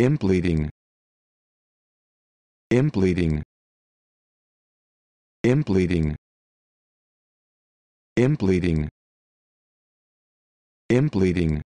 impleading impleading impleading impleading impleading